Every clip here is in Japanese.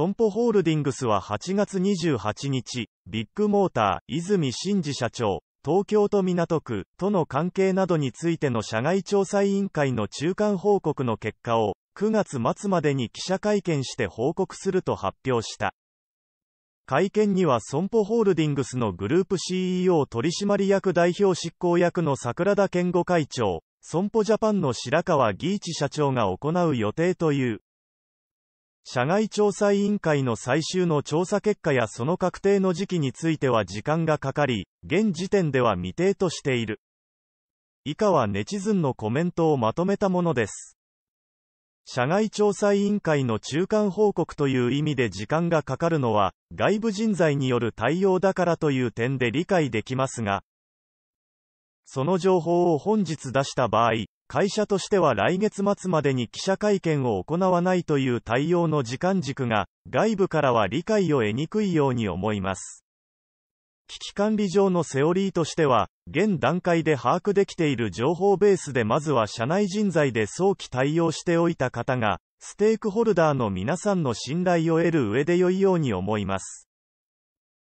損保ホールディングスは8月28日、ビッグモーター、泉真嗣社長、東京都港区との関係などについての社外調査委員会の中間報告の結果を、9月末までに記者会見して報告すると発表した。会見には損保ホールディングスのグループ CEO 取締役代表執行役の桜田健吾会長、損保ジャパンの白川義一社長が行う予定という、社外調査委員会の最終の調査結果やその確定の時期については時間がかかり、現時点では未定としている。以下はネチズンのコメントをまとめたものです。社外調査委員会の中間報告という意味で時間がかかるのは、外部人材による対応だからという点で理解できますが、その情報を本日出した場合、会社としては来月末までに記者会見を行わないという対応の時間軸が、外部からは理解を得にくいように思います。危機管理上のセオリーとしては、現段階で把握できている情報ベースでまずは社内人材で早期対応しておいた方が、ステークホルダーの皆さんの信頼を得る上で良いように思います。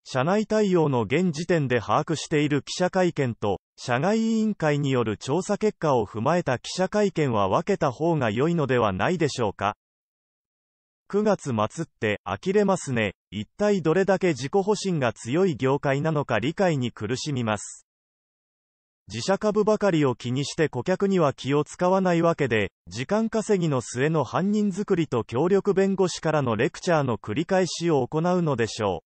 社内対応の現時点で把握している記者会見と、社外委員会による調査結果を踏まえた記者会見は分けた方が良いのではないでしょうか。9月末って呆れますね。一体どれだけ自己保身が強い業界なのか理解に苦しみます。自社株ばかりを気にして顧客には気を使わないわけで、時間稼ぎの末の犯人作りと協力弁護士からのレクチャーの繰り返しを行うのでしょう。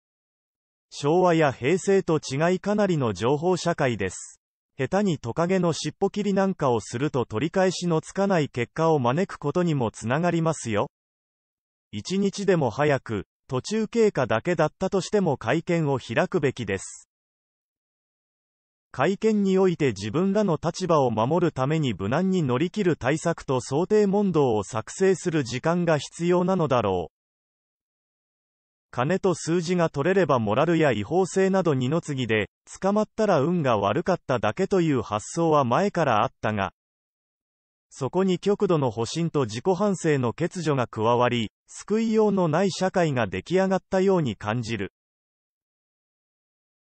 昭和や平成と違いかなりの情報社会です。下手にトカゲの尻尾切りなんかをすると取り返しのつかない結果を招くことにもつながりますよ。一日でも早く、途中経過だけだったとしても会見を開くべきです。会見において自分らの立場を守るために無難に乗り切る対策と想定問答を作成する時間が必要なのだろう。金と数字が取れればモラルや違法性など二の次で、捕まったら運が悪かっただけという発想は前からあったが、そこに極度の保身と自己反省の欠如が加わり、救いようのない社会が出来上がったように感じる。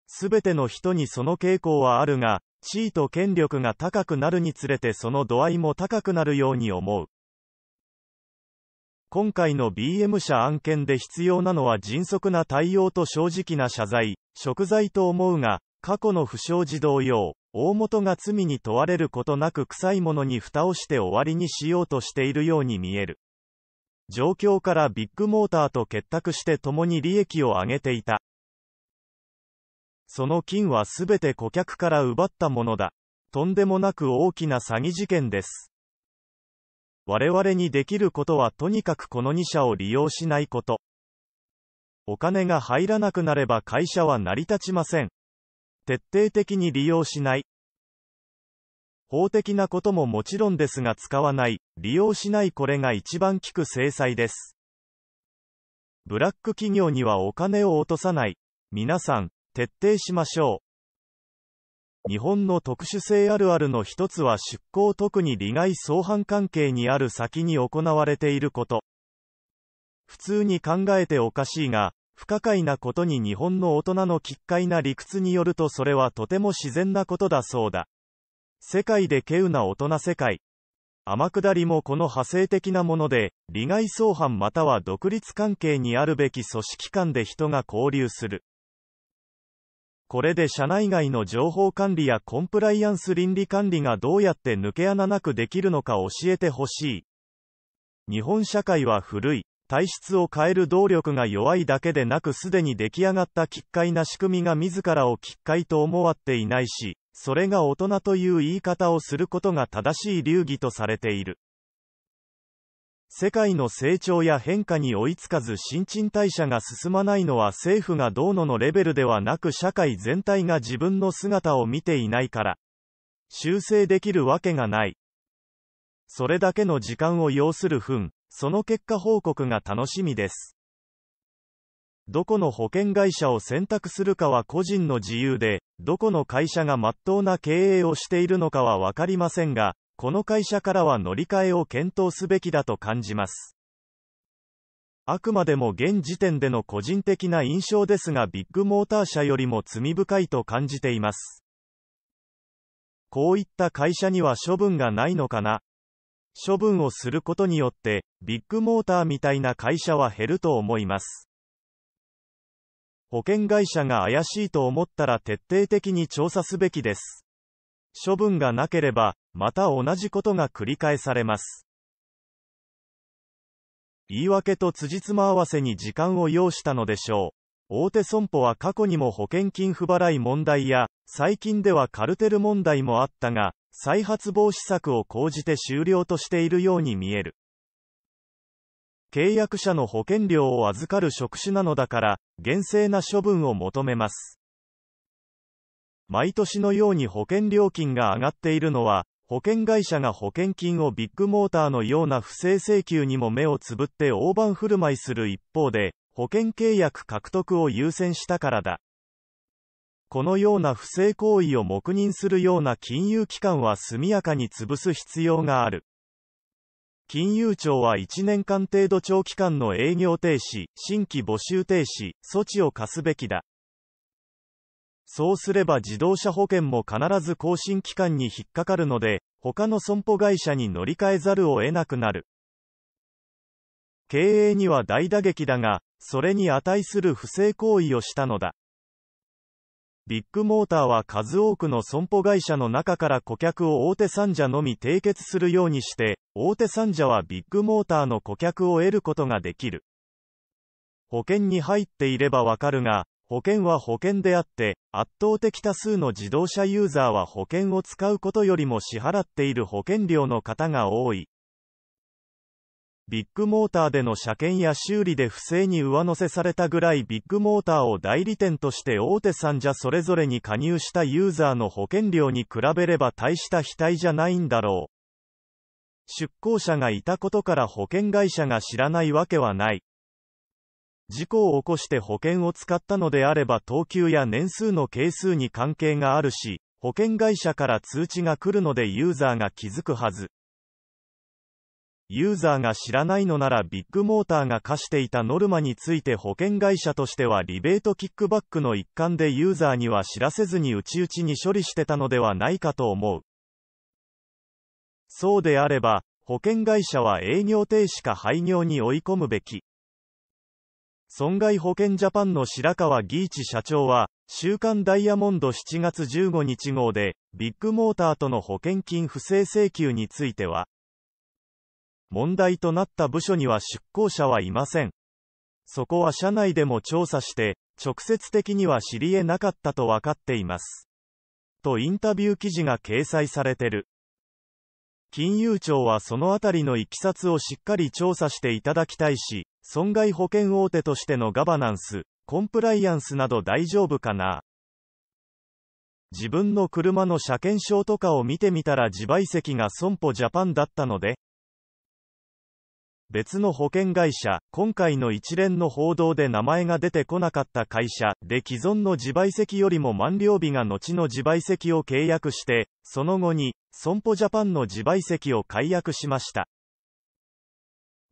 すべての人にその傾向はあるが、地位と権力が高くなるにつれてその度合いも高くなるように思う。今回の BM 社案件で必要なのは迅速な対応と正直な謝罪、贖罪と思うが、過去の不祥事同様、大元が罪に問われることなく臭いものに蓋をして終わりにしようとしているように見える。状況からビッグモーターと結託して共に利益を上げていた。その金はすべて顧客から奪ったものだ。とんでもなく大きな詐欺事件です。我々にできることはとにかくこの2社を利用しないこと。お金が入らなくなれば会社は成り立ちません。徹底的に利用しない。法的なことももちろんですが使わない、利用しないこれが一番効く制裁です。ブラック企業にはお金を落とさない。皆さん、徹底しましょう。日本の特殊性あるあるの一つは出向特に利害相反関係にある先に行われていること。普通に考えておかしいが、不可解なことに日本の大人の奇怪な理屈によるとそれはとても自然なことだそうだ。世界で稀有な大人世界。天下りもこの派生的なもので、利害相反または独立関係にあるべき組織間で人が交流する。これで社内外の情報管理やコンプライアンス倫理管理がどうやって抜け穴なくできるのか教えてほしい。日本社会は古い、体質を変える動力が弱いだけでなくすでに出来上がった奇怪な仕組みが自らを奇怪と思わっていないし、それが大人という言い方をすることが正しい流儀とされている。世界の成長や変化に追いつかず新陳代謝が進まないのは政府がどうののレベルではなく社会全体が自分の姿を見ていないから。修正できるわけがない。それだけの時間を要する分、その結果報告が楽しみです。どこの保険会社を選択するかは個人の自由で、どこの会社が真っ当な経営をしているのかはわかりませんが、この会社からは乗り換えを検討すべきだと感じます。あくまでも現時点での個人的な印象ですがビッグモーター社よりも罪深いと感じています。こういった会社には処分がないのかな処分をすることによって、ビッグモーターみたいな会社は減ると思います。保険会社が怪しいと思ったら徹底的に調査すべきです。処分がなければ、また同じことが繰り返されます。言い訳と辻褄合わせに時間を要したのでしょう。大手損保は過去にも保険金不払い問題や、最近ではカルテル問題もあったが、再発防止策を講じて終了としているように見える。契約者の保険料を預かる職種なのだから、厳正な処分を求めます。毎年のように保険料金が上がっているのは、保険会社が保険金をビッグモーターのような不正請求にも目をつぶって大盤振る舞いする一方で、保険契約獲得を優先したからだ。このような不正行為を黙認するような金融機関は速やかに潰す必要がある。金融庁は1年間程度長期間の営業停止、新規募集停止、措置を課すべきだ。そうすれば自動車保険も必ず更新期間に引っかかるので、他の損保会社に乗り換えざるを得なくなる。経営には大打撃だが、それに値する不正行為をしたのだ。ビッグモーターは数多くの損保会社の中から顧客を大手3社のみ締結するようにして、大手3社はビッグモーターの顧客を得ることができる。保険に入っていればわかるが、保険は保険であって、圧倒的多数の自動車ユーザーは保険を使うことよりも支払っている保険料の方が多い。ビッグモーターでの車検や修理で不正に上乗せされたぐらいビッグモーターを代理店として大手さんじゃそれぞれに加入したユーザーの保険料に比べれば大した額じゃないんだろう。出向者がいたことから保険会社が知らないわけはない。事故を起こして保険を使ったのであれば等級や年数の係数に関係があるし、保険会社から通知が来るのでユーザーが気づくはず。ユーザーが知らないのならビッグモーターが課していたノルマについて保険会社としてはリベートキックバックの一環でユーザーには知らせずに内々に処理してたのではないかと思う。そうであれば、保険会社は営業停止か廃業に追い込むべき。損害保険ジャパンの白川義一社長は、週刊ダイヤモンド7月15日号で、ビッグモーターとの保険金不正請求については、問題となった部署には出向者はいません。そこは社内でも調査して、直接的には知り得なかったと分かっています。とインタビュー記事が掲載されてる。金融庁はそのあたりのいきさつをしっかり調査していただきたいし、損害保険大手としてのガバナンス、コンプライアンスなど大丈夫かな自分の車の車検証とかを見てみたら自賠責が損保ジャパンだったので、別の保険会社、今回の一連の報道で名前が出てこなかった会社で既存の自賠責よりも満了日が後の自賠責を契約して、その後に、損保ジャパンの自賠責を解約しました。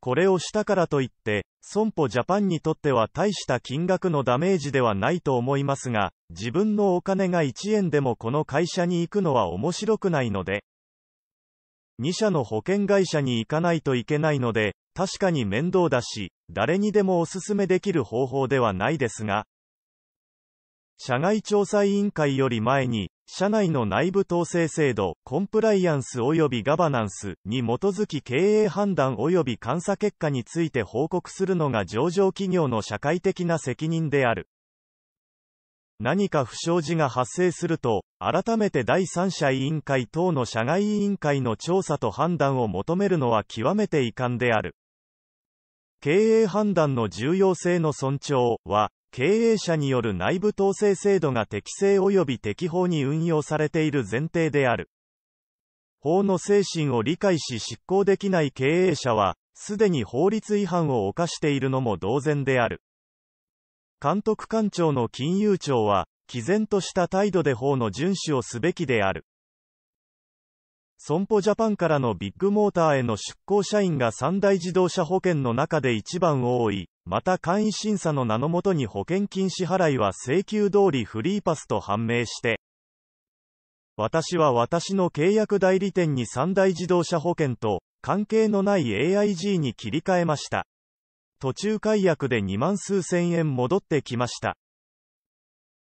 これをしたからといって、損保ジャパンにとっては大した金額のダメージではないと思いますが、自分のお金が1円でもこの会社に行くのは面白くないので、2社の保険会社に行かないといけないので、確かに面倒だし、誰にでもおすすめできる方法ではないですが、社外調査委員会より前に、社内の内部統制制度、コンプライアンス及びガバナンスに基づき経営判断及び監査結果について報告するのが上場企業の社会的な責任である。何か不祥事が発生すると、改めて第三者委員会等の社外委員会の調査と判断を求めるのは極めて遺憾である。経営判断の重要性の尊重は、経営者による内部統制制度が適正及び適法に運用されている前提である。法の精神を理解し執行できない経営者は、すでに法律違反を犯しているのも同然である。監督官庁の金融庁は、毅然とした態度で法の遵守をすべきである。損保ジャパンからのビッグモーターへの出向社員が三大自動車保険の中で一番多い、また簡易審査の名のもとに保険金支払いは請求通りフリーパスと判明して、私は私の契約代理店に三大自動車保険と関係のない AIG に切り替えました。途中解約で2万数千円戻ってきました。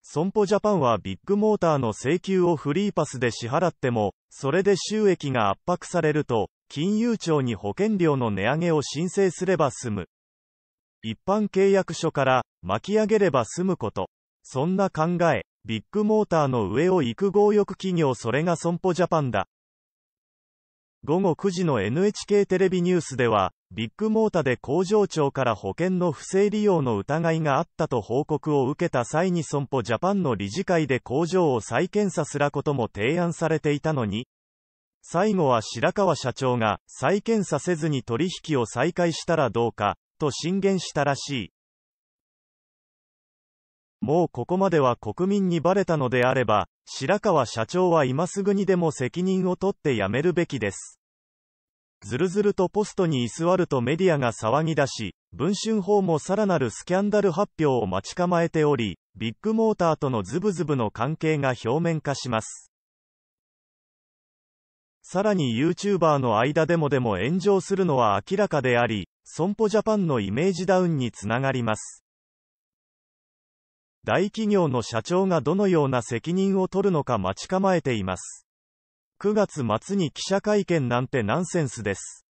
損保ジャパンはビッグモーターの請求をフリーパスで支払っても、それで収益が圧迫されると、金融庁に保険料の値上げを申請すれば済む。一般契約書から巻き上げれば済むこと。そんな考え、ビッグモーターの上を行く強欲企業それが損保ジャパンだ。午後9時の NHK テレビニュースでは、ビッグモータで工場長から保険の不正利用の疑いがあったと報告を受けた際に損保ジャパンの理事会で工場を再検査すらことも提案されていたのに、最後は白川社長が再検査せずに取引を再開したらどうか、と進言したらしい。もうここまでは国民にバレたのであれば、白川社長は今すぐにでも責任を取って辞めるべきです。ずるずるとポストに居座るとメディアが騒ぎ出し、文春法もさらなるスキャンダル発表を待ち構えており、ビッグモーターとのズブズブの関係が表面化します。さらに YouTuber の間でもでも炎上するのは明らかであり、損保ジャパンのイメージダウンにつながります。大企業の社長がどのような責任を取るのか待ち構えています。9月末に記者会見なんてナンセンスです。